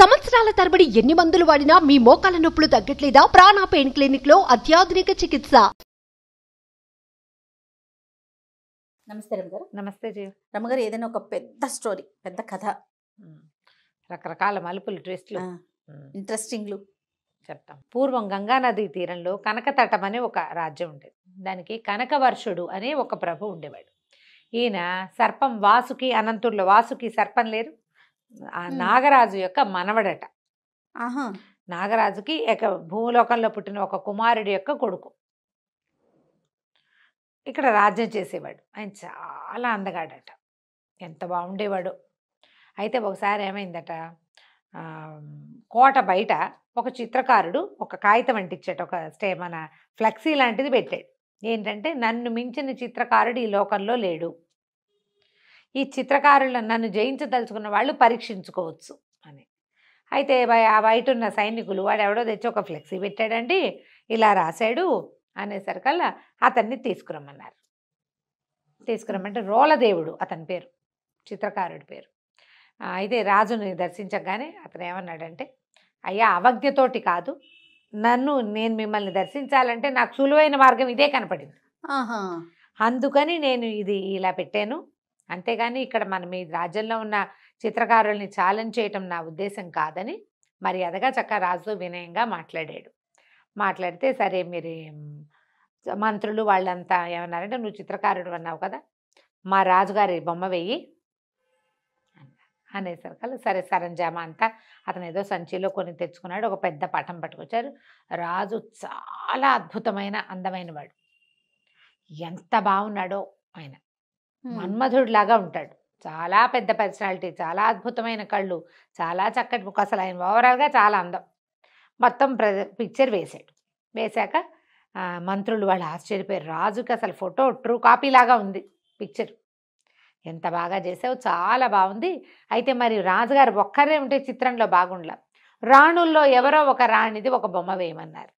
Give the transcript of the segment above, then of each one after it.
సంవత్సరాల తరబడి ఎన్ని మందులు వాడినా మీ మోకాల నొప్పులు తగ్గట్లేదా ప్రాణ పెయిన్ క్లినిక్ లో అత్యాధునిక చికిత్స నమస్తే రమ్మగారు నమస్తే జీవ్ రమ్మగారు ఏదైనా ఒక పెద్ద స్టోరీ పెద్ద కథ రకరకాల మలుపులు డ్రెస్లు ఇంట్రెస్టింగ్లు చెప్తాం పూర్వం గంగానది తీరంలో కనకతటం అనే ఒక రాజ్యం ఉండేది దానికి కనకవర్షుడు అనే ఒక ప్రభు ఉండేవాడు ఈయన సర్పం వాసుకి అనంతుల్లో వాసుకి సర్పం లేరు ఆ నాగరాజు యొక్క మనవడట నాగరాజుకి భూలోకంలో పుట్టిన ఒక కుమారుడి యొక్క కొడుకు ఇక్కడ రాజ్యం చేసేవాడు ఆయన చాలా అందగాడట ఎంత బాగుండేవాడు అయితే ఒకసారి ఏమైందట కోట బయట ఒక చిత్రకారుడు ఒక కాగితం అంటిచ్చాడు ఒక స్టే మన ఫ్లెక్సీ లాంటిది పెట్టాడు ఏంటంటే నన్ను మించిన చిత్రకారుడు ఈ లోకంలో లేడు ఈ చిత్రకారులను నన్ను జయించదలుచుకున్న వాళ్ళు పరీక్షించుకోవచ్చు అని అయితే ఆ బయట ఉన్న సైనికులు వాడు ఎవడో తెచ్చి ఒక ఫ్లెక్సీ పెట్టాడండి ఇలా రాశాడు అనేసరికల్లా అతన్ని తీసుకురమ్మన్నారు తీసుకురమ్మంటే రోలదేవుడు అతని పేరు చిత్రకారుడి పేరు అయితే రాజుని దర్శించగానే అతను ఏమన్నాడంటే అయ్యా అవజ్ఞతోటి కాదు నన్ను నేను మిమ్మల్ని దర్శించాలంటే నాకు సులువైన మార్గం ఇదే కనపడింది అందుకని నేను ఇది ఇలా పెట్టాను అంతేగాని ఇక్కడ మన మీ రాజ్యంలో ఉన్న చిత్రకారుల్ని ఛాలెంజ్ చేయటం నా ఉద్దేశం కాదని మర్యాదగా చక్క రాజు వినయంగా మాట్లాడాడు మాట్లాడితే సరే మీరు మంత్రులు వాళ్ళంతా ఏమన్నారంటే నువ్వు చిత్రకారుడు అన్నావు కదా మా రాజుగారి బొమ్మ వెయ్యి అనేసరికల్లా సరే సరంజామా అంతా అతను ఏదో సంచిలో కొని తెచ్చుకున్నాడు ఒక పెద్ద పటం పట్టుకొచ్చారు రాజు చాలా అద్భుతమైన అందమైన వాడు ఎంత బాగున్నాడో ఆయన లాగా ఉంటాడు చాలా పెద్ద పర్సనాలిటీ చాలా అద్భుతమైన కళ్ళు చాలా చక్కటి ముఖం అసలు ఆయన ఓవరాల్గా చాలా అందం మొత్తం ప్ర పిక్చర్ వేశాడు వేశాక మంత్రులు వాళ్ళు ఆశ్చర్యపోయారు రాజుకి అసలు ఫోటో ట్రూ కాపీలాగా ఉంది పిక్చర్ ఎంత బాగా చేసావు చాలా బాగుంది అయితే మరి రాజుగారు ఒక్కరే ఉంటే చిత్రంలో బాగుండలా రాణుల్లో ఎవరో ఒక రాణిది ఒక బొమ్మ వేయమన్నారు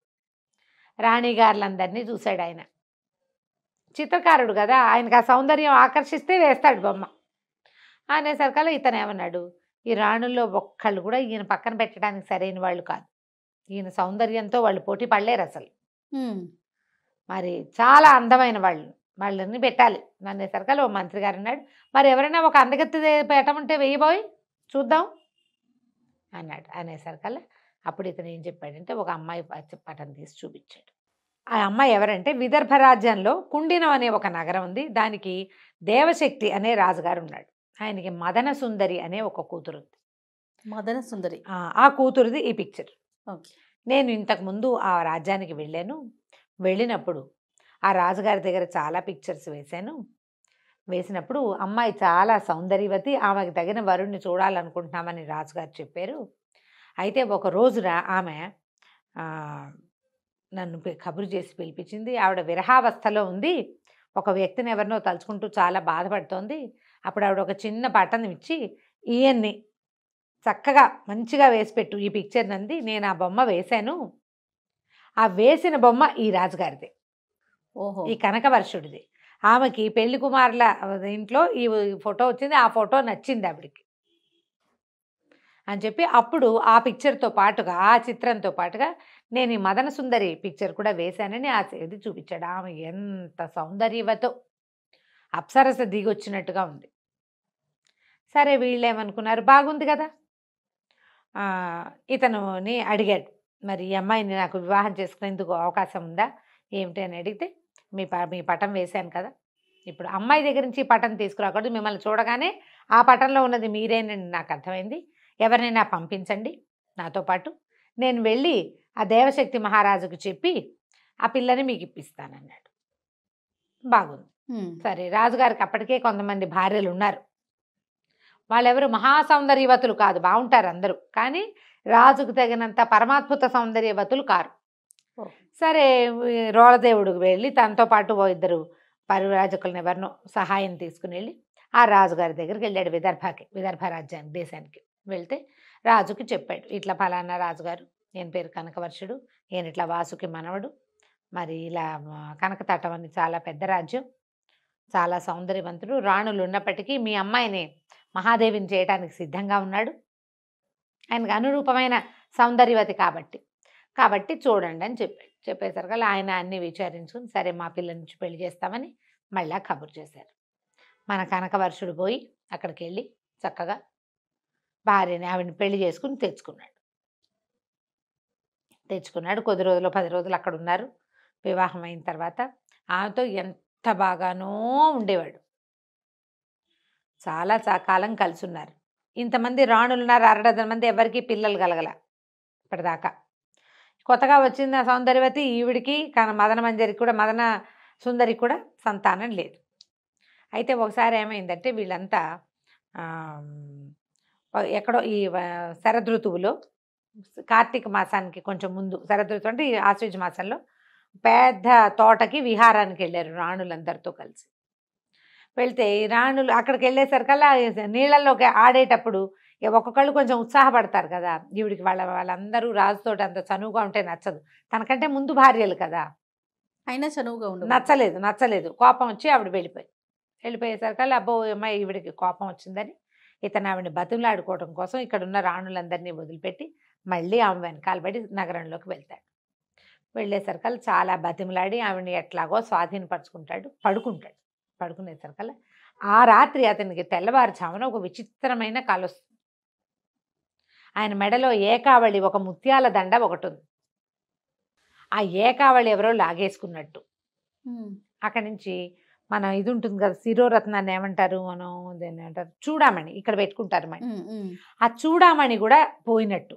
రాణిగారులందరినీ చూశాడు ఆయన చిత్రకారుడు కదా ఆయనకు ఆ సౌందర్యం ఆకర్షిస్తే వేస్తాడు బొమ్మ అనేసరికల్లా ఇతను ఏమన్నాడు ఈ రాణుల్లో ఒక్కళ్ళు కూడా ఈయన పక్కన పెట్టడానికి సరైన వాళ్ళు కాదు ఈయన సౌందర్యంతో వాళ్ళు పోటీ పడలేరు అసలు మరి చాలా అందమైన వాళ్ళు వాళ్ళని పెట్టాలి అనేసరికల్లా ఓ మంత్రి గారు అన్నాడు మరి ఎవరైనా ఒక అందగత్తి పెట్టమంటే వేయబోయి చూద్దాం అన్నాడు అనేసరికల్లా అప్పుడు ఇతను ఏం చెప్పాడంటే ఒక అమ్మాయి పటం తీసి చూపించాడు ఆ అమ్మాయి ఎవరంటే విదర్భ రాజ్యంలో కుండినం అనే ఒక నగరం ఉంది దానికి దేవశక్తి అనే రాజుగారు ఉన్నాడు ఆయనకి మదన సుందరి అనే ఒక కూతురు ఉంది మదన సుందరి ఆ కూతురుది ఈ పిక్చర్ నేను ఇంతకుముందు ఆ రాజ్యానికి వెళ్ళాను వెళ్ళినప్పుడు ఆ రాజుగారి దగ్గర చాలా పిక్చర్స్ వేశాను వేసినప్పుడు అమ్మాయి చాలా సౌందర్యవతి ఆమెకు తగిన వరుణ్ణి చూడాలనుకుంటున్నామని రాజుగారు చెప్పారు అయితే ఒక రోజున ఆమె నన్ను కబురు చేసి పిలిపించింది ఆవిడ విరహావస్థలో ఉంది ఒక వ్యక్తిని ఎవరినో తలుచుకుంటూ చాలా బాధపడుతోంది అప్పుడు ఆవిడ ఒక చిన్న బటన్ ఇచ్చి ఈయన్ని చక్కగా మంచిగా వేసి పెట్టు ఈ పిక్చర్ నంది నేను ఆ బొమ్మ వేశాను ఆ వేసిన బొమ్మ ఈ రాజుగారిది ఓహో ఈ కనకవర్షుడిది ఆమెకి పెళ్లి కుమారుల ఇంట్లో ఈ ఫోటో వచ్చింది ఆ ఫోటో నచ్చింది ఆవిడికి అని చెప్పి అప్పుడు ఆ పిక్చర్తో పాటుగా ఆ చిత్రంతో పాటుగా నేను ఈ మదన సుందరి పిక్చర్ కూడా వేశానని ఆ సేది చూపించాడు ఆమె ఎంత సౌందర్యవతో అప్సరస దిగొచ్చినట్టుగా ఉంది సరే వీళ్ళేమనుకున్నారు బాగుంది కదా ఇతనుని అడిగాడు మరి ఈ అమ్మాయిని నాకు వివాహం చేసుకునేందుకు అవకాశం ఉందా ఏమిటి అని అడిగితే మీ ప మీ పటం వేశాను కదా ఇప్పుడు అమ్మాయి దగ్గర నుంచి పటం తీసుకురాకూడదు మిమ్మల్ని చూడగానే ఆ పటంలో ఉన్నది మీరేనండి నాకు అర్థమైంది ఎవరినైనా పంపించండి నాతో పాటు నేను వెళ్ళి ఆ దేవశక్తి మహారాజుకు చెప్పి ఆ పిల్లని మీకు ఇప్పిస్తానన్నాడు బాగుంది సరే రాజుగారికి అప్పటికే కొంతమంది భార్యలు ఉన్నారు వాళ్ళెవరు మహాసౌందర్యవతులు కాదు బాగుంటారు అందరూ కానీ రాజుకు తగినంత పరమాత్మత సౌందర్యవతులు కారు సరే రోళదేవుడికి వెళ్ళి తనతో పాటు ఓ ఇద్దరు పరివరాజకులను ఎవరినో సహాయం తీసుకుని వెళ్ళి ఆ రాజుగారి దగ్గరికి వెళ్ళాడు విదర్భకి విదర్భ రాజ్యానికి దేశానికి వెళ్తే రాజుకి చెప్పాడు ఇట్లా ఫలానా రాజుగారు నేను పేరు కనకవర్షుడు నేను ఇట్లా వాసుకి మనవడు మరి ఇలా కనకతటం అని చాలా పెద్ద రాజ్యం చాలా సౌందర్యవంతుడు రాణులు ఉన్నప్పటికీ మీ అమ్మాయిని మహాదేవిని చేయడానికి సిద్ధంగా ఉన్నాడు ఆయనకు అనురూపమైన సౌందర్యవతి కాబట్టి కాబట్టి చూడండి అని చెప్పాడు చెప్పేసరికి ఆయన అన్ని విచారించుకుని సరే మా పిల్ల నుంచి పెళ్లి చేస్తామని మళ్ళీ కబురు చేశారు మన కనకవర్షుడు పోయి అక్కడికి వెళ్ళి చక్కగా భార్యని ఆవిడని పెళ్లి చేసుకుని తెచ్చుకున్నాడు తెచ్చుకున్నాడు కొద్ది రోజులు పది రోజులు అక్కడ ఉన్నారు వివాహం అయిన తర్వాత ఆమెతో ఎంత బాగానో ఉండేవాడు చాలా కాలం కలిసి ఉన్నారు ఇంతమంది రాణులున్నారు అరడదన మంది ఎవరికి పిల్లలు కలగల ఇప్పటిదాకా కొత్తగా వచ్చింది ఆ సౌందర్యవతి ఈవిడికి కానీ మదన మంజరికి కూడా మదన సుందరికి కూడా సంతానం లేదు అయితే ఒకసారి ఏమైందంటే వీళ్ళంతా ఎక్కడో ఈ శరదృతువులో కార్తీక మాసానికి కొంచెం ముందు శరదృతు అంటే ఈ ఆశ్వజ మాసంలో పెద్ద తోటకి విహారానికి వెళ్ళారు రాణులందరితో కలిసి వెళ్తే ఈ రాణులు అక్కడికి వెళ్ళేసరికల్లా నీళ్ళల్లోకి ఆడేటప్పుడు ఒక్కొక్కళ్ళు కొంచెం ఉత్సాహపడతారు కదా ఈవిడికి వాళ్ళ వాళ్ళందరూ రాజుతో అంత చనువుగా ఉంటే నచ్చదు తనకంటే ముందు భార్యలు కదా అయినా చనువుగా ఉండదు నచ్చలేదు నచ్చలేదు కోపం వచ్చి ఆవిడ వెళ్ళిపోయి వెళ్ళిపోయేసరికల్లా అబ్బో అమ్మాయి ఈవిడికి కోపం వచ్చిందని ఇతను ఆవిడని బతులాడుకోవడం కోసం ఇక్కడ ఉన్న రాణులందరినీ వదిలిపెట్టి మళ్ళీ ఆమె వెనకాలబడి నగరంలోకి వెళ్తాడు వెళ్ళేసరికల్ చాలా బతిమలాడి ఆవిడని ఎట్లాగో స్వాధీనపరుచుకుంటాడు పడుకుంటాడు పడుకునేసరికల్ ఆ రాత్రి అతనికి తెల్లవారుజామున ఒక విచిత్రమైన కళ వస్తుంది ఆయన మెడలో ఏకావళి ఒక ముత్యాల దండ ఒకటి ఉంది ఆ ఏకావళి ఎవరో లాగేసుకున్నట్టు అక్కడి నుంచి మనం ఇది ఉంటుంది కదా శిరోరత్నాన్ని ఏమంటారు మనం దేని అంటారు చూడామణి ఇక్కడ పెట్టుకుంటారు మణి ఆ చూడామణి కూడా పోయినట్టు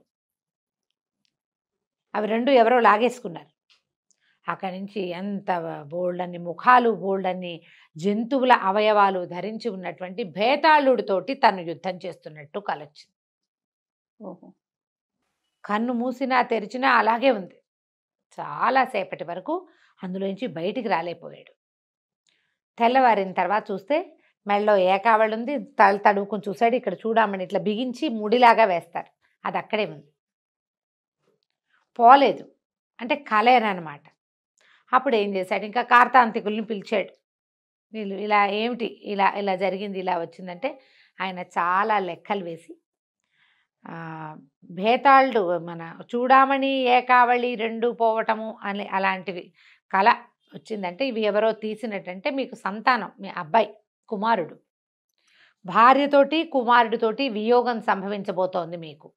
అవి రెండు ఎవరో లాగేసుకున్నారు అక్కడి నుంచి ఎంత బోల్డన్ని ముఖాలు బోల్డన్ని జంతువుల అవయవాలు ధరించి ఉన్నటువంటి భేతాళుడితోటి తను యుద్ధం చేస్తున్నట్టు కలొచ్చింది కన్ను మూసినా తెరిచినా అలాగే ఉంది చాలాసేపటి వరకు అందులోంచి బయటికి రాలేపోయాడు తెల్లవారిన తర్వాత చూస్తే మెళ్ళలో ఏకావళి ఉంది తల తడువుకుని చూశాడు ఇక్కడ చూడమని ఇట్లా బిగించి ముడిలాగా వేస్తారు అది అక్కడే ఉంది పోలేదు అంటే కలేరనమాట అప్పుడు ఏం చేశాడు ఇంకా కార్తాంతికుల్ని పిలిచాడు వీళ్ళు ఇలా ఏమిటి ఇలా ఇలా జరిగింది ఇలా వచ్చిందంటే ఆయన చాలా లెక్కలు వేసి భేతాళుడు మన చూడామణి ఏకావళి రెండు పోవటము అని అలాంటివి కళ వచ్చిందంటే ఇవి ఎవరో తీసినట్టంటే మీకు సంతానం మీ అబ్బాయి కుమారుడు భార్యతోటి కుమారుడితోటి వియోగం సంభవించబోతోంది మీకు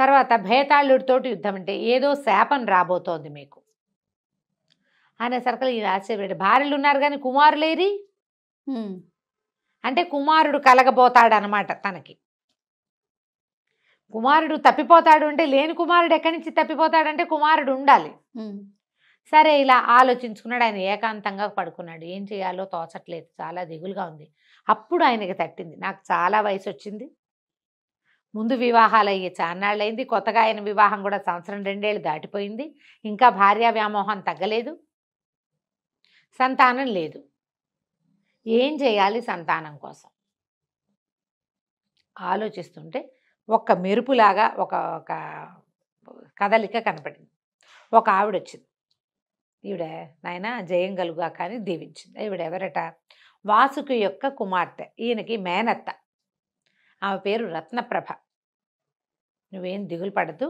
తర్వాత భేతాళుడితోటి యుద్ధం అంటే ఏదో శాపం రాబోతోంది మీకు సరికలు ఈయన ఆశ్చర్యపోయాడు భార్యలు ఉన్నారు కానీ కుమారులేరి అంటే కుమారుడు కలగబోతాడు అనమాట తనకి కుమారుడు తప్పిపోతాడు అంటే లేని కుమారుడు ఎక్కడి నుంచి తప్పిపోతాడు అంటే కుమారుడు ఉండాలి సరే ఇలా ఆలోచించుకున్నాడు ఆయన ఏకాంతంగా పడుకున్నాడు ఏం చేయాలో తోచట్లేదు చాలా దిగులుగా ఉంది అప్పుడు ఆయనకి తట్టింది నాకు చాలా వయసు వచ్చింది ముందు వివాహాలు అయ్యి చాన్నాళ్ళైంది కొత్తగా ఆయన వివాహం కూడా సంవత్సరం రెండేళ్ళు దాటిపోయింది ఇంకా భార్యా వ్యామోహం తగ్గలేదు సంతానం లేదు ఏం చేయాలి సంతానం కోసం ఆలోచిస్తుంటే ఒక మెరుపులాగా ఒక ఒక కదలిక కనపడింది ఒక ఆవిడ వచ్చింది ఈవిడ నాయన జయం కలుగా కానీ దీవించింది ఈవిడ ఎవరట వాసుకి యొక్క కుమార్తె ఈయనకి మేనత్త ఆమె పేరు రత్నప్రభ నువ్వేం దిగులు పడదు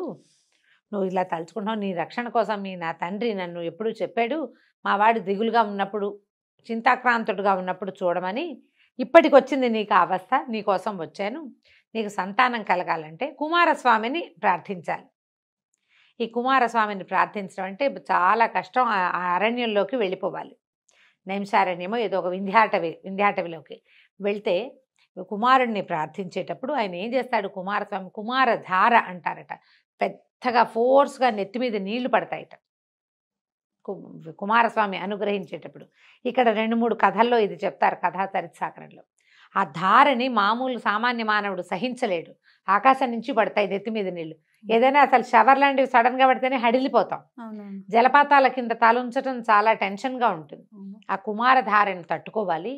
నువ్వు ఇలా తలుచుకుంటావు నీ రక్షణ కోసం మీ నా తండ్రి నన్ను ఎప్పుడు చెప్పాడు మా వాడు దిగులుగా ఉన్నప్పుడు చింతాక్రాంతుడుగా ఉన్నప్పుడు చూడమని ఇప్పటికొచ్చింది నీకు అవస్థ నీకోసం వచ్చాను నీకు సంతానం కలగాలంటే కుమారస్వామిని ప్రార్థించాలి ఈ కుమారస్వామిని ప్రార్థించడం అంటే చాలా కష్టం ఆ అరణ్యంలోకి వెళ్ళిపోవాలి నైంసారణ్యమో ఏదో ఒక వింధ్యాటవి వింధ్యాటవిలోకి వెళ్తే కుమారుణ్ణి ప్రార్థించేటప్పుడు ఆయన ఏం చేస్తాడు కుమారస్వామి కుమారధార అంటారట పెద్దగా ఫోర్స్గా నెత్తి మీద నీళ్లు పడతాయట కుమారస్వామి అనుగ్రహించేటప్పుడు ఇక్కడ రెండు మూడు కథల్లో ఇది చెప్తారు కథా చరిత్సాకరంలో ఆ ధారని మామూలు సామాన్య మానవుడు సహించలేడు ఆకాశం నుంచి పడతాయి నెత్తి మీద నీళ్లు ఏదైనా అసలు షవర్ లాంటివి సడన్ గా పడితేనే హడిలిపోతాం జలపాతాల కింద తలుంచడం చాలా టెన్షన్ గా ఉంటుంది ఆ కుమారధారని తట్టుకోవాలి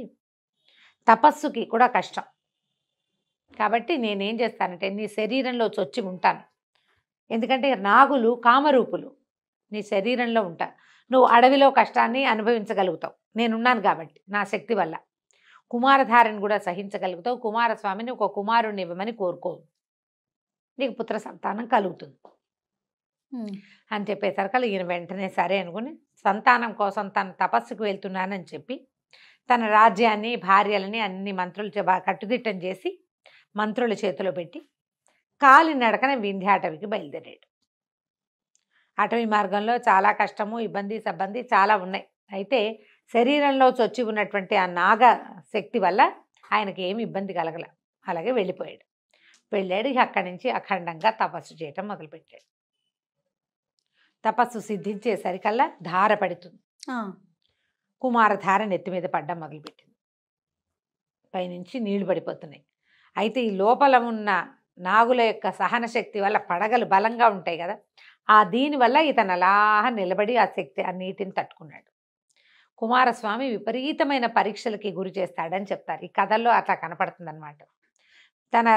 తపస్సుకి కూడా కష్టం కాబట్టి నేనేం చేస్తానంటే నీ శరీరంలో చొచ్చి ఉంటాను ఎందుకంటే నాగులు కామరూపులు నీ శరీరంలో ఉంటా నువ్వు అడవిలో కష్టాన్ని అనుభవించగలుగుతావు నేనున్నాను కాబట్టి నా శక్తి వల్ల కుమారధారని కూడా సహించగలుగుతావు కుమారస్వామిని ఒక కుమారుణ్ణి ఇవ్వమని కోరుకో నీకు పుత్ర సంతానం కలుగుతుంది అని చెప్పేసరికి ఈయన వెంటనే సరే అనుకుని సంతానం కోసం తన తపస్సుకు వెళ్తున్నానని చెప్పి తన రాజ్యాన్ని భార్యలని అన్ని మంత్రులు కట్టుదిట్టం చేసి మంత్రుల చేతిలో పెట్టి నడకన వింధ్య అటవికి బయలుదేరాడు అటవీ మార్గంలో చాలా కష్టము ఇబ్బంది సబ్బంది చాలా ఉన్నాయి అయితే శరీరంలో చొచ్చి ఉన్నటువంటి ఆ నాగ శక్తి వల్ల ఆయనకి ఏమి ఇబ్బంది కలగల అలాగే వెళ్ళిపోయాడు వెళ్ళాడు అక్కడి నుంచి అఖండంగా తపస్సు చేయటం మొదలుపెట్టాడు తపస్సు సిద్ధించేసరికల్లా ధార పడుతుంది కుమారధార నెత్తి మీద పడ్డం మొదలుపెట్టింది పైనుంచి నీళ్లు పడిపోతున్నాయి అయితే ఈ లోపల ఉన్న నాగుల యొక్క సహన శక్తి వల్ల పడగలు బలంగా ఉంటాయి కదా ఆ దీనివల్ల ఇతను అలా నిలబడి ఆ శక్తి ఆ నీటిని తట్టుకున్నాడు కుమారస్వామి విపరీతమైన పరీక్షలకి గురి చేస్తాడని చెప్తారు ఈ కథల్లో అట్లా కనపడుతుందన్నమాట తన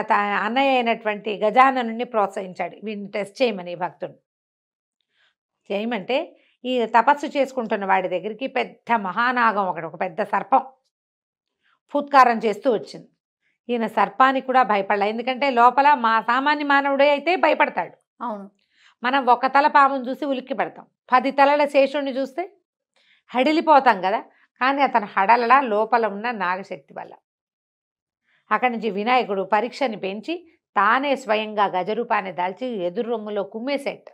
అన్నయ్య అయినటువంటి గజాననుని ప్రోత్సహించాడు వీడిని టెస్ట్ చేయమని భక్తుడు చేయమంటే ఈ తపస్సు చేసుకుంటున్న వాడి దగ్గరికి పెద్ద మహానాగం ఒకటి ఒక పెద్ద సర్పం ఫుత్కారం చేస్తూ వచ్చింది ఈయన సర్పానికి కూడా భయపడలే ఎందుకంటే లోపల మా సామాన్య మానవుడే అయితే భయపడతాడు అవును మనం ఒక తల పామును చూసి ఉలిక్కి పెడతాం పది తలల శేషుణ్ణి చూస్తే హడిలిపోతాం కదా కానీ అతను హడలడ లోపల ఉన్న నాగశక్తి వల్ల అక్కడి నుంచి వినాయకుడు పరీక్షని పెంచి తానే స్వయంగా గజరూపాన్ని దాల్చి ఎదురు రొమ్ములో కుమ్మేసేట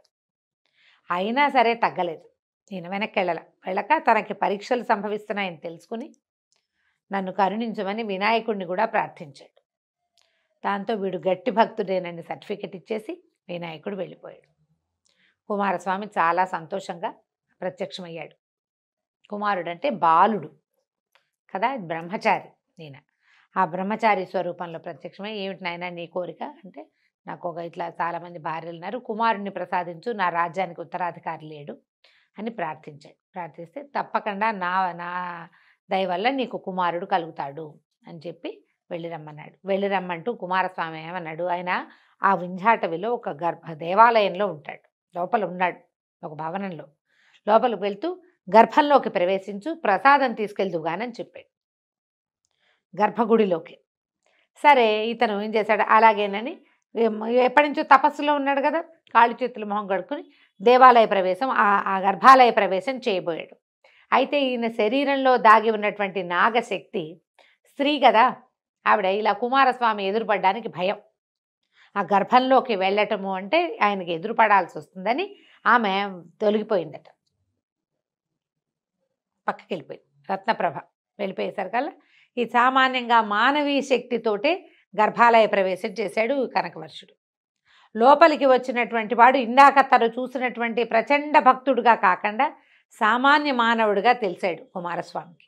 అయినా సరే తగ్గలేదు నేను వెనక్కి వెళ్ళక తనకి పరీక్షలు సంభవిస్తున్నాయని తెలుసుకుని నన్ను కరుణించమని వినాయకుడిని కూడా ప్రార్థించాడు దాంతో వీడు గట్టి భక్తుడేనని సర్టిఫికెట్ ఇచ్చేసి వినాయకుడు వెళ్ళిపోయాడు కుమారస్వామి చాలా సంతోషంగా ప్రత్యక్షమయ్యాడు కుమారుడు అంటే బాలుడు కదా బ్రహ్మచారి నేను ఆ బ్రహ్మచారి స్వరూపంలో ప్రత్యక్షమై ఏమిటి నాయన నీ కోరిక అంటే నాకు ఒక ఇట్లా చాలామంది భార్యలు ఉన్నారు కుమారుణ్ణి ప్రసాదించు నా రాజ్యానికి ఉత్తరాధికారి లేడు అని ప్రార్థించాడు ప్రార్థిస్తే తప్పకుండా నా నా దయ వల్ల నీకు కుమారుడు కలుగుతాడు అని చెప్పి వెళ్ళిరమ్మన్నాడు వెళ్ళిరమ్మంటూ కుమారస్వామి ఏమన్నాడు ఆయన ఆ వింజాటవిలో ఒక గర్భ దేవాలయంలో ఉంటాడు లోపల ఉన్నాడు ఒక భవనంలో లోపలికి వెళ్తూ గర్భంలోకి ప్రవేశించు ప్రసాదం తీసుకెళ్దుగానని చెప్పాడు గర్భగుడిలోకి సరే ఇతను ఏం చేశాడు అలాగేనని ఎప్పటి నుంచో తపస్సులో ఉన్నాడు కదా కాళ్ళు చేతులు మొహం కడుక్కుని దేవాలయ ప్రవేశం ఆ గర్భాలయ ప్రవేశం చేయబోయాడు అయితే ఈయన శరీరంలో దాగి ఉన్నటువంటి నాగశక్తి స్త్రీ కదా ఆవిడ ఇలా కుమారస్వామి ఎదురుపడడానికి భయం ఆ గర్భంలోకి వెళ్ళటము అంటే ఆయనకి ఎదురుపడాల్సి వస్తుందని ఆమె తొలగిపోయిందట పక్కకి వెళ్ళిపోయింది రత్నప్రభ వెళ్ళిపోయేసరికల్లా ఈ సామాన్యంగా మానవీయ శక్తితోటే గర్భాలయ ప్రవేశం చేశాడు కనకవర్షుడు లోపలికి వచ్చినటువంటి వాడు ఇందాక తను చూసినటువంటి ప్రచండ భక్తుడుగా కాకుండా సామాన్య మానవుడిగా తెలిసాడు కుమారస్వామికి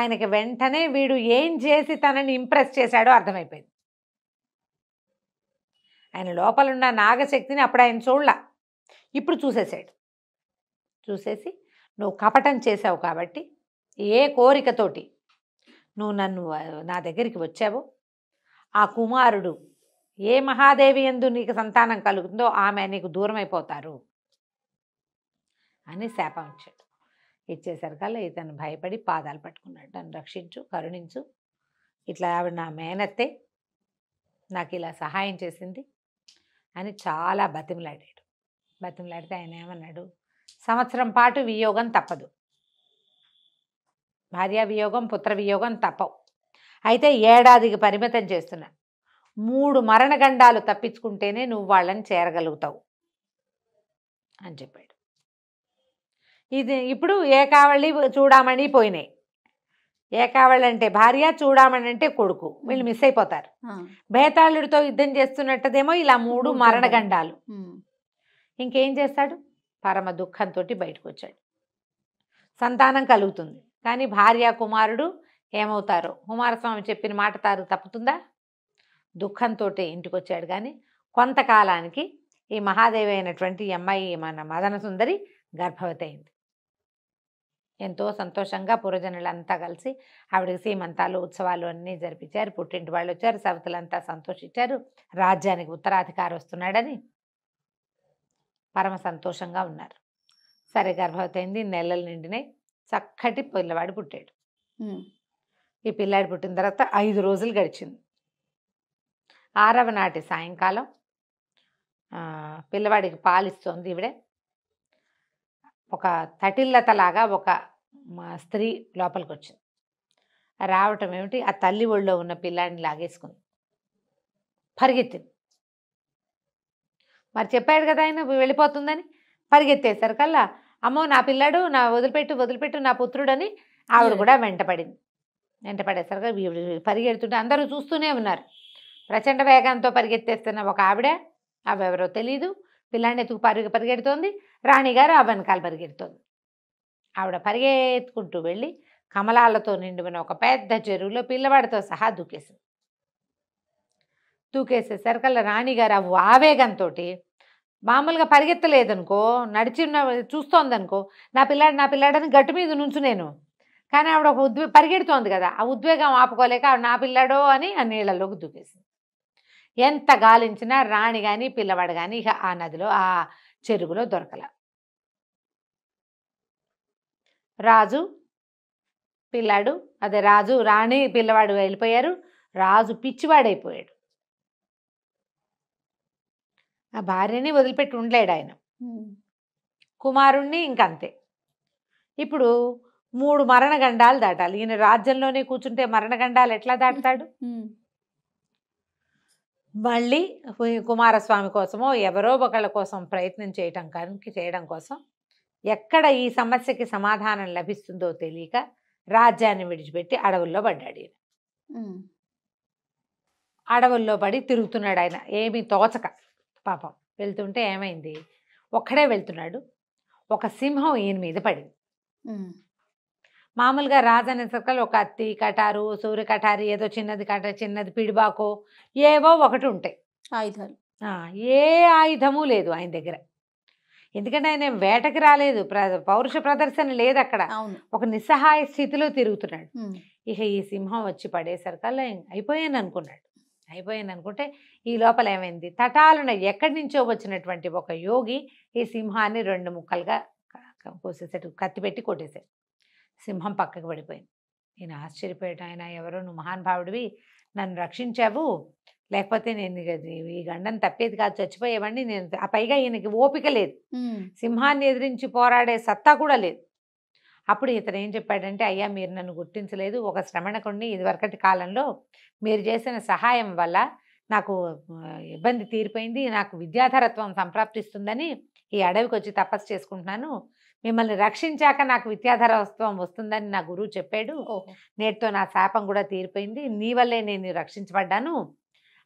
ఆయనకి వెంటనే వీడు ఏం చేసి తనని ఇంప్రెస్ చేశాడో అర్థమైపోయింది ఆయన లోపలున్న నాగశక్తిని అప్పుడు ఆయన చూడలా ఇప్పుడు చూసేశాడు చూసేసి నువ్వు కపటం చేశావు కాబట్టి ఏ కోరికతోటి నువ్వు నన్ను నా దగ్గరికి వచ్చావు ఆ కుమారుడు ఏ మహాదేవి ఎందు నీకు సంతానం కలుగుతుందో ఆమె నీకు దూరం అయిపోతారు అని శాపం ఇచ్చాడు ఇచ్చేసరికల్లా ఇతను భయపడి పాదాలు పట్టుకున్నాడు నన్ను రక్షించు కరుణించు ఇట్లా ఆవిడ నా మేనత్తే నాకు ఇలా సహాయం చేసింది అని చాలా బతిమలాడాడు బతిమలాడితే ఆయన ఏమన్నాడు సంవత్సరం పాటు వియోగం తప్పదు భార్యావియోగం పుత్రవియోగం తప్పవు అయితే ఏడాదికి పరిమితం చేస్తున్నా మూడు మరణగండాలు తప్పించుకుంటేనే నువ్వు వాళ్ళని చేరగలుగుతావు అని చెప్పాడు ఇది ఇప్పుడు ఏకావళి చూడమని పోయినాయి ఏకావళి అంటే భార్య చూడమని అంటే కొడుకు వీళ్ళు మిస్ అయిపోతారు భేతాళుడితో యుద్ధం చేస్తున్నట్టదేమో ఇలా మూడు మరణగండాలు ఇంకేం చేస్తాడు పరమ దుఃఖంతో బయటకు వచ్చాడు సంతానం కలుగుతుంది కానీ భార్య కుమారుడు ఏమవుతారు కుమారస్వామి చెప్పిన మాట తారు తప్పుతుందా దుఃఖంతో ఇంటికి వచ్చాడు కానీ కొంతకాలానికి ఈ మహాదేవి అయినటువంటి అమ్మాయి మన మదన సుందరి గర్భవతి అయింది ఎంతో సంతోషంగా పురజనులంతా కలిసి ఆవిడకి సీమంతాలు ఉత్సవాలు అన్నీ జరిపించారు పుట్టింటి వాళ్ళు వచ్చారు సవతులంతా సంతోషించారు రాజ్యానికి ఉత్తరాధికారి వస్తున్నాడని పరమ సంతోషంగా ఉన్నారు సరే గర్భవతి అయింది నెలలు నిండినాయి చక్కటి పిల్లవాడు పుట్టాడు ఈ పిల్లాడు పుట్టిన తర్వాత ఐదు రోజులు గడిచింది ఆరవ నాటి సాయంకాలం పిల్లవాడికి పాలిస్తోంది ఈవిడే ఒక తటిల్లతలాగా ఒక స్త్రీ లోపలికి వచ్చింది రావటం ఏమిటి ఆ తల్లి ఒళ్ళో ఉన్న పిల్లాడిని లాగేసుకుంది పరిగెత్తింది మరి చెప్పాడు కదా ఆయన వెళ్ళిపోతుందని పరిగెత్తేసరికల్లా అమ్మో నా పిల్లాడు నా వదిలిపెట్టు వదిలిపెట్టు నా పుత్రుడని ఆవిడ కూడా వెంటపడింది వెంటపడేసరిగా పరిగెడుతుంటే అందరూ చూస్తూనే ఉన్నారు ప్రచండ వేగంతో పరిగెత్తేస్తున్న ఒక ఆవిడ అవెవరో తెలీదు పిల్లాడిని ఎత్తుకు పరుగు పరిగెడుతోంది రాణిగారు ఆ వెనకాల పరిగెడుతోంది ఆవిడ పరిగెత్తుకుంటూ వెళ్ళి కమలాలతో నిండిన ఒక పెద్ద చెరువులో పిల్లవాడితో సహా దూకేసింది దూకేసేసరికల్లా రాణిగారు ఆ ఆవేగంతో మామూలుగా పరిగెత్తలేదనుకో నడిచి చూస్తోందనుకో నా పిల్లాడు నా పిల్లాడని గట్టు మీద నుంచు నేను కానీ ఆవిడ ఒక ఉద్వే పరిగెడుతోంది కదా ఆ ఉద్వేగం ఆపుకోలేక ఆవిడ నా పిల్లాడో అని ఆ నీళ్ళలోకి దూకేసింది ఎంత గాలించినా రాణి కానీ పిల్లవాడు కానీ ఇక ఆ నదిలో ఆ చెరువులో దొరకల రాజు పిల్లాడు అదే రాజు రాణి పిల్లవాడు వెళ్ళిపోయారు రాజు పిచ్చివాడైపోయాడు ఆ భార్యని వదిలిపెట్టి ఉండలేడు ఆయన కుమారుణ్ణి ఇంకంతే ఇప్పుడు మూడు మరణగండాలు దాటాలి ఈయన రాజ్యంలోనే కూర్చుంటే మరణగండాలు ఎట్లా దాటుతాడు మళ్ళీ కుమారస్వామి కోసమో ఎవరో ఒకళ్ళ కోసం ప్రయత్నం చేయటం కనుక చేయడం కోసం ఎక్కడ ఈ సమస్యకి సమాధానం లభిస్తుందో తెలియక రాజ్యాన్ని విడిచిపెట్టి అడవుల్లో పడ్డాడు ఈయన అడవుల్లో పడి తిరుగుతున్నాడు ఆయన ఏమీ తోచక పాపం వెళ్తుంటే ఏమైంది ఒక్కడే వెళ్తున్నాడు ఒక సింహం ఈయన మీద పడింది మామూలుగా రాజనే సర్కల్ ఒక అత్తి కటారు సూర్య కటారు ఏదో చిన్నది కట చిన్నది పిడిబాకో ఏవో ఒకటి ఉంటాయి ఆయుధాలు ఏ ఆయుధము లేదు ఆయన దగ్గర ఎందుకంటే ఆయన వేటకి రాలేదు పౌరుష ప్రదర్శన లేదు అక్కడ ఒక నిస్సహాయ స్థితిలో తిరుగుతున్నాడు ఇక ఈ సింహం వచ్చి పడేసరికల్లా అయిపోయాను అనుకున్నాడు అయిపోయాను అనుకుంటే ఈ లోపల ఏమైంది తటాలున ఎక్కడి నుంచో వచ్చినటువంటి ఒక యోగి ఈ సింహాన్ని రెండు ముక్కలుగా కోసేసేట్టు కత్తి పెట్టి కొట్టేశాడు సింహం పక్కకు పడిపోయింది నేను ఆశ్చర్యపోయాడు ఆయన ఎవరో నువ్వు మహానుభావుడివి నన్ను రక్షించావు లేకపోతే నేను ఈ గండం తప్పేది కాదు చచ్చిపోయేవాడిని నేను ఆ పైగా ఈయనకి ఓపిక లేదు సింహాన్ని ఎదిరించి పోరాడే సత్తా కూడా లేదు అప్పుడు ఇతను ఏం చెప్పాడంటే అయ్యా మీరు నన్ను గుర్తించలేదు ఒక శ్రమణకుడిని ఇదివరకటి కాలంలో మీరు చేసిన సహాయం వల్ల నాకు ఇబ్బంది తీరిపోయింది నాకు విద్యాధరత్వం సంప్రాప్తిస్తుందని ఈ అడవికి వచ్చి తపస్సు చేసుకుంటున్నాను మిమ్మల్ని రక్షించాక నాకు విద్యాధరత్వం వస్తుందని నా గురువు చెప్పాడు నేటితో నా శాపం కూడా తీరిపోయింది నీ వల్లే నేను రక్షించబడ్డాను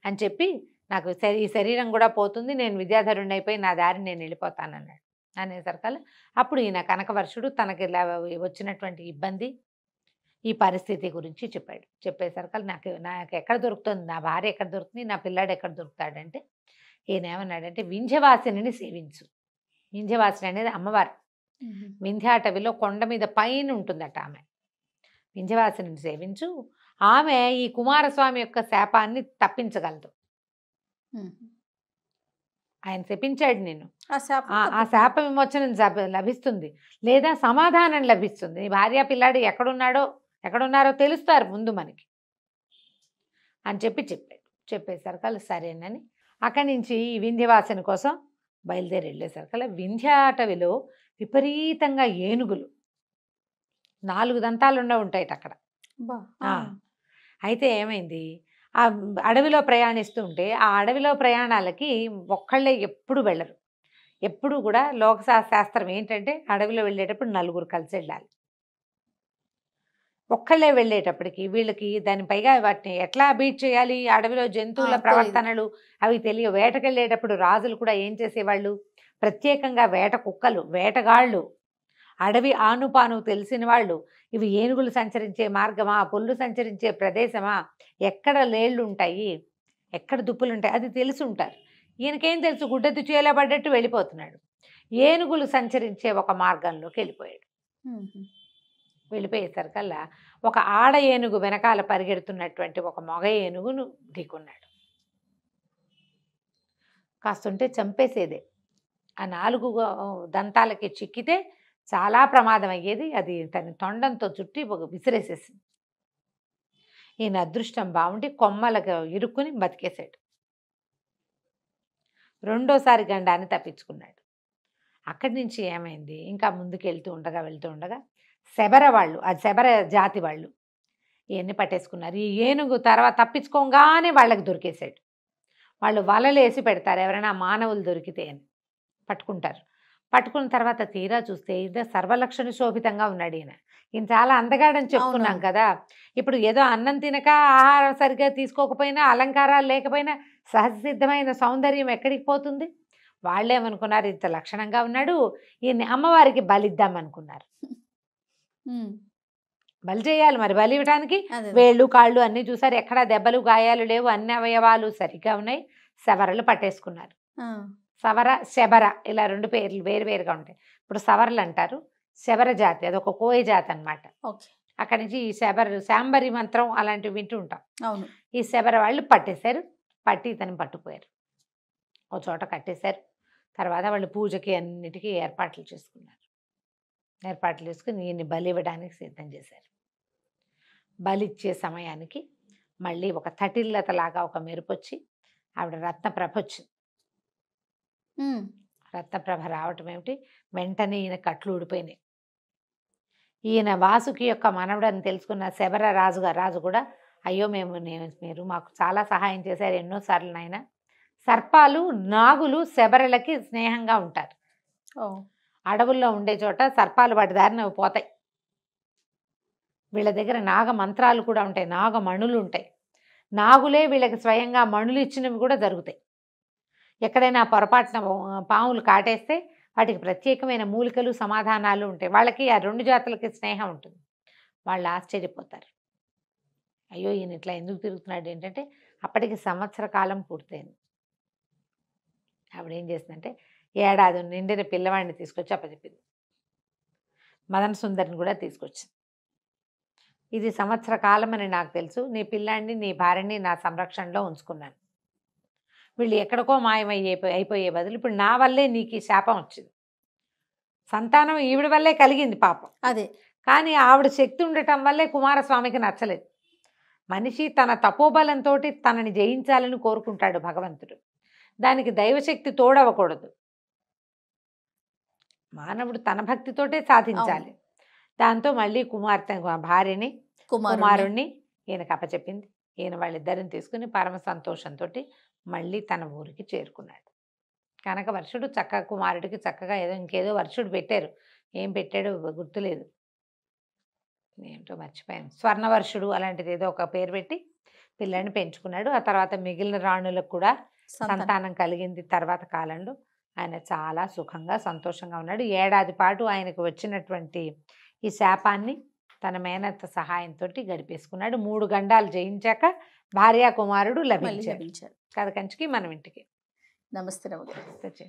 అని చెప్పి నాకు ఈ శరీరం కూడా పోతుంది నేను విద్యాధరుణ్ణి అయిపోయి నా దారిని నేను వెళ్ళిపోతాను అన్నాడు అనేసరికల్లా అప్పుడు ఈయన కనకవర్షుడు తనకి వచ్చినటువంటి ఇబ్బంది ఈ పరిస్థితి గురించి చెప్పాడు చెప్పేసరికి నాకు నాకు ఎక్కడ దొరుకుతుంది నా భార్య ఎక్కడ దొరుకుతుంది నా పిల్లాడు ఎక్కడ దొరుకుతాడంటే ఈయన ఏమన్నాడంటే వింధ్యవాసిని సేవించు వింధ్యవాసిని అనేది అమ్మవారు వింధ్యాటవిలో కొండ మీద పైన ఉంటుందట ఆమె వింధ్యవాసిని సేవించు ఆమె ఈ కుమారస్వామి యొక్క శాపాన్ని తప్పించగలదు ఆయన శపించాడు నిన్ను ఆ శాప విమోచన లభిస్తుంది లేదా సమాధానం లభిస్తుంది నీ భార్య పిల్లాడు ఎక్కడున్నాడో ఎక్కడున్నారో తెలుస్తారు ముందు మనకి అని చెప్పి చెప్పాడు వాళ్ళు సరేనని అక్కడి నుంచి ఈ వింధ్యవాసన కోసం బయలుదేరి వెళ్ళేసరికల్లా వింధ్య అటవిలో విపరీతంగా ఏనుగులు నాలుగు దంతాలు ఉండవు ఉంటాయి అక్కడ అయితే ఏమైంది ఆ అడవిలో ప్రయాణిస్తుంటే ఆ అడవిలో ప్రయాణాలకి ఒక్కళ్ళే ఎప్పుడు వెళ్ళరు ఎప్పుడు కూడా లోక శాస్త్రం ఏంటంటే అడవిలో వెళ్ళేటప్పుడు నలుగురు కలిసి వెళ్ళాలి ఒక్కళ్ళే వెళ్ళేటప్పటికి వీళ్ళకి దానిపైగా వాటిని ఎట్లా బీట్ చేయాలి అడవిలో జంతువుల ప్రవర్తనలు అవి తెలియ వేటకెళ్ళేటప్పుడు రాజులు కూడా ఏం చేసేవాళ్ళు ప్రత్యేకంగా వేట కుక్కలు వేటగాళ్ళు అడవి ఆనుపాను తెలిసిన వాళ్ళు ఇవి ఏనుగులు సంచరించే మార్గమా పుల్లు సంచరించే ప్రదేశమా ఎక్కడ లేళ్ళు ఉంటాయి ఎక్కడ దుప్పులు ఉంటాయి అది తెలిసి ఉంటారు ఈయనకేం తెలుసు గుడ్డ చేయలేబడ్డట్టు పడ్డట్టు వెళ్ళిపోతున్నాడు ఏనుగులు సంచరించే ఒక మార్గంలోకి వెళ్ళిపోయాడు వెళ్ళిపోయేసరికల్లా ఒక ఆడ ఏనుగు వెనకాల పరిగెడుతున్నటువంటి ఒక మగ ఏనుగును ఢీకున్నాడు కాస్తుంటే చంపేసేదే ఆ నాలుగు దంతాలకి చిక్కితే చాలా ప్రమాదం అయ్యేది అది తన తొండంతో చుట్టి విసిరేసేసింది ఈయన అదృష్టం బాగుండి కొమ్మలకు ఇరుక్కుని బతికేశాడు రెండోసారి గండాన్ని తప్పించుకున్నాడు అక్కడి నుంచి ఏమైంది ఇంకా ముందుకు వెళ్తూ ఉండగా వెళ్తూ ఉండగా శబర వాళ్ళు ఆ శబర జాతి వాళ్ళు ఇవన్నీ పట్టేసుకున్నారు ఈ ఏనుగు తర్వాత తప్పించుకోగానే వాళ్ళకి దొరికేశాడు వాళ్ళు వలలు వేసి పెడతారు ఎవరైనా మానవులు దొరికితే అని పట్టుకుంటారు పట్టుకున్న తర్వాత తీరా చూస్తే ఇద్దరు సర్వలక్షణ శోభితంగా ఉన్నాడు ఈయన ఈయన చాలా అందగాడని చెప్పుకున్నాం కదా ఇప్పుడు ఏదో అన్నం తినక ఆహారం సరిగ్గా తీసుకోకపోయినా అలంకారాలు లేకపోయినా సహజసిద్ధమైన సౌందర్యం ఎక్కడికి పోతుంది వాళ్ళేమనుకున్నారు ఇంత లక్షణంగా ఉన్నాడు ఈయన్ని అమ్మవారికి అనుకున్నారు బలి చేయాలి మరి బలి ఇవ్వడానికి వేళ్ళు కాళ్ళు అన్ని చూసారు ఎక్కడా దెబ్బలు గాయాలు లేవు అన్ని అవయవాలు సరిగ్గా ఉన్నాయి సవరలు పట్టేసుకున్నారు సవర శబర ఇలా రెండు పేర్లు వేరు వేరుగా ఉంటాయి ఇప్పుడు సవరలు అంటారు శబర జాతి అది ఒక కోయ జాతి అనమాట అక్కడి నుంచి ఈ శబర శాంబరి మంత్రం అలాంటివి వింటూ ఉంటాం అవును ఈ శబర వాళ్ళు పట్టేశారు పట్టి ఇతను పట్టుకుపోయారు ఒక చోట కట్టేశారు తర్వాత వాళ్ళు పూజకి అన్నిటికీ ఏర్పాట్లు చేసుకున్నారు ఏర్పాట్లు చేసుకుని ఈయన్ని బలి ఇవ్వడానికి సిద్ధం చేశారు బలిచ్చే సమయానికి మళ్ళీ ఒక లాగా ఒక మెరుపొచ్చి ఆవిడ రత్నప్రభ వచ్చింది రత్నప్రభ రావటం ఏమిటి వెంటనే ఈయన కట్లు ఊడిపోయినాయి ఈయన వాసుకి యొక్క మనవడని తెలుసుకున్న శబర రాజుగా రాజు కూడా అయ్యో మేము మీరు మాకు చాలా సహాయం చేశారు ఎన్నో సార్లు నాయన సర్పాలు నాగులు శబరలకి స్నేహంగా ఉంటారు అడవుల్లో ఉండే చోట సర్పాలు వాటి దారిన పోతాయి వీళ్ళ దగ్గర నాగ మంత్రాలు కూడా ఉంటాయి నాగ మణులు ఉంటాయి నాగులే వీళ్ళకి స్వయంగా మణులు ఇచ్చినవి కూడా జరుగుతాయి ఎక్కడైనా పొరపాటున పాములు కాటేస్తే వాటికి ప్రత్యేకమైన మూలికలు సమాధానాలు ఉంటాయి వాళ్ళకి ఆ రెండు జాతులకి స్నేహం ఉంటుంది వాళ్ళు ఆశ్చర్యపోతారు అయ్యో ఈయన ఇట్లా ఎందుకు తిరుగుతున్నాడు ఏంటంటే అప్పటికి సంవత్సర కాలం పూర్తయింది ఆవిడ ఏం చేసిందంటే ఏడాది నిండిన పిల్లవాడిని తీసుకొచ్చి అప్పచెప్పింది మదన సుందరిని కూడా తీసుకొచ్చింది ఇది సంవత్సర కాలం అని నాకు తెలుసు నీ పిల్లాడిని నీ భార్యని నా సంరక్షణలో ఉంచుకున్నాను వీళ్ళు ఎక్కడికో మాయమయ్యే అయిపోయే బదులు ఇప్పుడు నా వల్లే నీకు ఈ శాపం వచ్చింది సంతానం ఈవిడ వల్లే కలిగింది పాపం అదే కానీ ఆవిడ శక్తి ఉండటం వల్లే కుమారస్వామికి నచ్చలేదు మనిషి తన తపోబలంతో తనని జయించాలని కోరుకుంటాడు భగవంతుడు దానికి దైవశక్తి తోడవకూడదు మానవుడు తన భక్తితోటే సాధించాలి దాంతో మళ్ళీ కుమార్తె భార్యని కుమారుణ్ణి ఈయనకు అప్పచెప్పింది ఈయన వాళ్ళిద్దరిని తీసుకుని పరమ సంతోషంతో మళ్ళీ తన ఊరికి చేరుకున్నాడు కనక వర్షుడు చక్క కుమారుడికి చక్కగా ఏదో ఇంకేదో వర్షుడు పెట్టారు ఏం పెట్టాడు గుర్తులేదు ఏంటో మర్చిపోయాను స్వర్ణవర్షుడు అలాంటిది ఏదో ఒక పేరు పెట్టి పిల్లని పెంచుకున్నాడు ఆ తర్వాత మిగిలిన రాణులకు కూడా సంతానం కలిగింది తర్వాత కాలంలో ఆయన చాలా సుఖంగా సంతోషంగా ఉన్నాడు ఏడాది పాటు ఆయనకు వచ్చినటువంటి ఈ శాపాన్ని తన మేనత్త సహాయంతో గడిపేసుకున్నాడు మూడు గండాలు జయించాక భార్య కుమారుడు లభించారు కథ కంచికి మనం ఇంటికి నమస్తే నమస్తే